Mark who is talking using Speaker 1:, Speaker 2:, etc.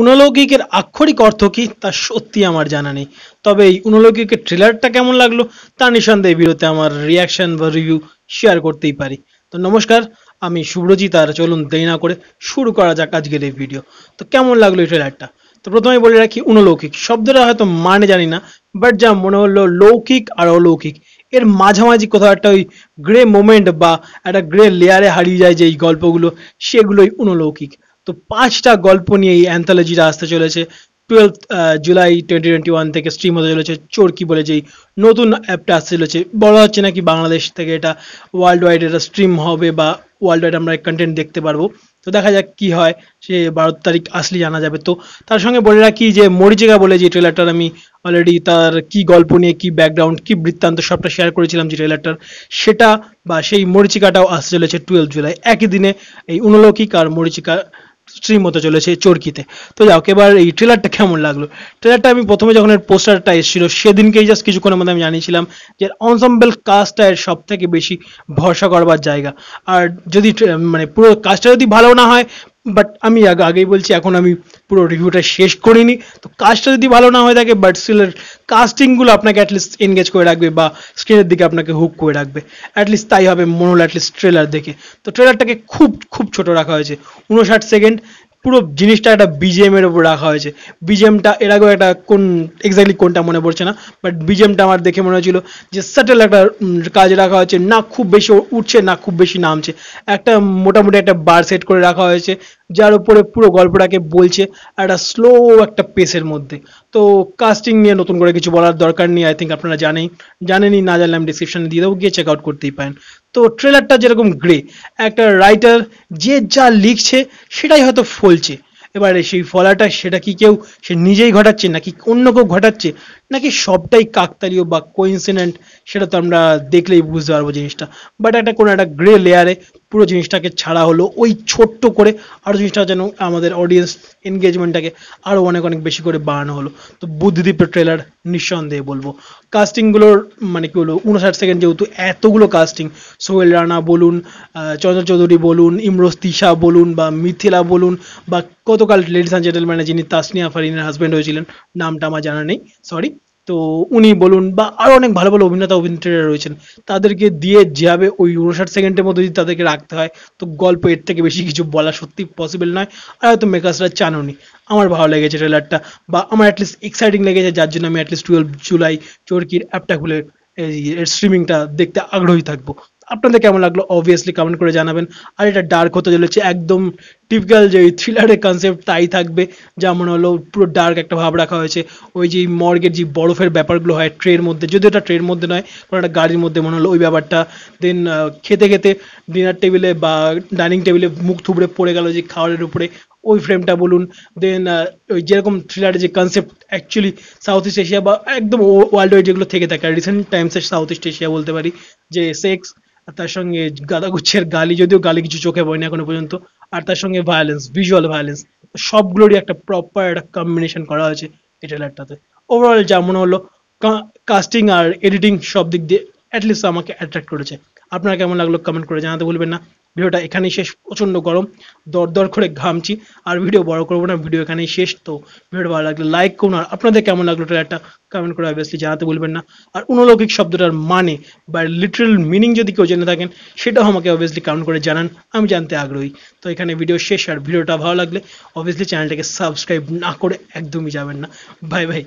Speaker 1: উনলৌকিকের আক্ষরিক অর্থ কী তা সত্যি আমার জানা নেই তবে এই উনলৌকিকের ট্রেলারটা কেমন লাগলো তা নিঃসন্দেহে বিরতে আমার রিয়াকশন বা রিভিউ শেয়ার করতেই পারি তো নমস্কার আমি শুভ্রজিৎ আর চলুন দেরি না করে শুরু করা যাক আজকের এই ভিডিও তো কেমন লাগলো এই ট্রেলারটা তো প্রথমে বলে রাখি উনলৌকিক শব্দটা হয়তো মানে জানি না বাট যা মনে হলো লৌকিক আর অলৌকিক এর মাঝামাঝি কোথাও একটা ওই গ্রে মোমেন্ট বা একটা গ্রে লেয়ারে হারিয়ে যায় যে এই গল্পগুলো সেগুলোই উনলৌকিক তো পাঁচটা গল্প নিয়ে এই অ্যান্থোলজিটা আসতে চলেছে twelve July twenty twenty one থেকে স্ট্রিম হতে চলেছে চোরকি বলে যেই নতুন অ্যাপটা আসতে চলেছে বলা হচ্ছে নাকি বাংলাদেশ থেকে এটা ওয়ার্ল্ড ওয়াইড এটা স্ট্রিম হবে বা ওয়ার্ল্ড ওয়াইড আমরা কন্টেন্ট দেখতে পারবো তো দেখা যাক কি হয় সে বারো তারিখ আসলে জানা যাবে তো তার সঙ্গে বলে রাখি যে মরিচিকা বলে যে ট্রেলারটার আমি অলরেডি তার কি গল্প নিয়ে কি ব্যাকগ্রাউন্ড কি বৃত্তান্ত সবটা শেয়ার করেছিলাম যে ট্রেলারটার সেটা বা সেই মরিচিকাটাও আসতে চলেছে টুয়েলভ জুলাই একই দিনে এই অনুলৌকিক আর মরিচিকা স্ট্রিম হতে চলেছে চরকিতে তো যাও এবার এই ট্রেলারটা কেমন লাগলো ট্রেলারটা আমি প্রথমে যখন এর পোস্টারটা এসেছিল সেদিনকেই জাস্ট কিছুক্ষণের মধ্যে আমি জানিয়েছিলাম যে অনসম্বেল কাজটা এর সব থেকে বেশি ভরসা করবার জায়গা আর যদি মানে পুরো কাজটা যদি ভালো না হয় বাট আমি আগেই বলছি এখন আমি পুরো রিভিউটা শেষ করিনি তো কাজটা যদি ভালো না হয়ে থাকে বাট স্টিলের কাস্টিংগুলো আপনাকে অ্যাটলিস্ট এনগেজ করে রাখবে বা স্ক্রিনের দিকে আপনাকে হুক করে রাখবে অ্যাটলিস্ট তাই হবে মনে হলো অ্যাটলিস্ট ট্রেলার দেখে তো ট্রেলারটাকে খুব খুব ছোট রাখা হয়েছে উনষাট সেকেন্ড পুরো জিনিসটা একটা বিজিএম এর উপর রাখা হয়েছে বিজিএমটা এর আগেও একটা কোন এক্স্যাক্টলি কোনটা মনে পড়ছে না বাট বিজিএমটা আমার দেখে মনে হয়েছিল যে স্যাটেল একটা কাজ রাখা হয়েছে না খুব বেশি উঠছে না খুব বেশি নামছে একটা মোটামুটি একটা বার সেট করে রাখা হয়েছে যার উপরে পুরো গল্পটাকে বলছে একটা স্লো একটা পেসের মধ্যে তো কাস্টিং নিয়ে নতুন করে কিছু বলার দরকার নেই আই থিঙ্ক আপনারা জানেন জানেনই না জানলে আমি ডিসক্রিপশানে দিয়ে দেবো গিয়ে চেক আউট করতেই পারেন তো ট্রেলারটা যেরকম গ্রে একটা রাইটার যে যা লিখছে সেটাই হয়তো ফলছে এবারে সেই ফলাটা সেটা কি কেউ সে নিজেই ঘটাচ্ছে নাকি অন্য কেউ ঘটাচ্ছে নাকি সবটাই কাকতালীয় বা কোইন্সিডেন্ট সেটা তো আমরা দেখলেই বুঝতে পারবো জিনিসটা বাট একটা কোনো একটা গ্রে লেয়ারে পুরো জিনিসটাকে ছাড়া হলো ওই ছোট্ট করে আরও জিনিসটা যেন আমাদের অডিয়েন্স এনগেজমেন্টটাকে আরও অনেক অনেক বেশি করে বাড়ানো হলো তো বুদ্ধিদীপের ট্রেলার নিঃসন্দেহে বলবো কাস্টিংগুলোর মানে কি হলো উনষাট সেকেন্ড যেহেতু এতগুলো কাস্টিং সোহেল রানা বলুন চন্দ্র চৌধুরী বলুন ইমরোজ তিশা বলুন বা মিথিলা বলুন বা গতকাল লেডিস অ্যান্ড জেন্টেলম্যানে যিনি তাসনিয়া ফারিনের হাজব্যান্ড হয়েছিলেন নামটা আমার জানা নেই সরি তো উনি বলুন বা আরো অনেক ভালো ভালো অভিনেতা অভিনেত্রীরা রয়েছেন তাদেরকে দিয়ে যেভাবে ওই উনষাট সেকেন্ডের মধ্যে যদি তাদেরকে রাখতে হয় তো গল্প এর থেকে বেশি কিছু বলা সত্যি পসিবল নয় আর হয়তো মেকার্সরা চাননি আমার ভালো লেগেছে ট্রেলারটা বা আমার অ্যাটলিস্ট এক্সাইটিং লেগেছে যার জন্য আমি অ্যাটলিস্ট টুয়েলভ জুলাই চোরকির অ্যাপটা খুলে এর স্ট্রিমিংটা দেখতে আগ্রহী থাকবো আপনাদের কেমন লাগলো অবভিয়াসলি কমেন্ট করে জানাবেন আর এটা ডার্ক হতে চলেছে একদম টিপিক্যাল যে থ্রিলারের কনসেপ্ট তাই থাকবে যেমন মানে হলো পুরো ডার্ক একটা ভাব রাখা হয়েছে ওই যে মর্গের যে বরফের ব্যাপারগুলো হয় ট্রের মধ্যে যদি ওটা ট্রের মধ্যে নয় কোনো একটা গাড়ির মধ্যে মনে হলো ওই ব্যাপারটা দেন খেতে খেতে ডিনার টেবিলে বা ডাইনিং টেবিলে মুখ থুবড়ে পড়ে গেল যে খাওয়ারের উপরে ওই ফ্রেমটা বলুন দেন ওই যেরকম থ্রিলারের যে concept actually south east Asia বা একদম ওয়ার্ল্ড ওয়াইড যেগুলো থেকে থাকে রিসেন্ট টাইমসে সাউথ ইস্ট এশিয়া বলতে পারি যে সেক্স তার সঙ্গে গাদাগুচ্ছের গালি যদিও গালি কিছু চোখে পড়ে না এখনো পর্যন্ত আর তার সঙ্গে ভায়োলেন্স ভিজুয়াল ভায়োলেন্স সবগুলোরই একটা প্রপার একটা কম্বিনেশন করা হয়েছে এই ট্রেলারটাতে ওভারঅল যা মনে হলো কাস্টিং আর এডিটিং সব দিক দিয়ে অ্যাটলিস্ট আমাকে অ্যাট্রাক্ট করেছে আপনারা কেমন লাগলো কমেন্ট করে জানাতে ভুলবেন না ভিডিওটা এখানেই শেষ প্রচণ্ড গরম দর দর করে ঘামছি আর ভিডিও বড় করবো না ভিডিও এখানেই শেষ তো ভিডিও ভালো লাগলে লাইক করুন আর আপনাদের কেমন লাগলো ট্রেলারটা কমেন্ট করে অবভিয়াসলি জানাতে ভুলবেন না আর অনুলৌকিক শব্দটার মানে বা লিটারেল মিনিং যদি কেউ জেনে থাকেন সেটাও আমাকে অবভিয়াসলি কমেন্ট করে জানান আমি জানতে আগ্রহী তো এখানে ভিডিও শেষ আর ভিডিওটা ভালো লাগলে অবভিয়াসলি চ্যানেলটাকে সাবস্ক্রাইব না করে একদমই যাবেন না বাই বাই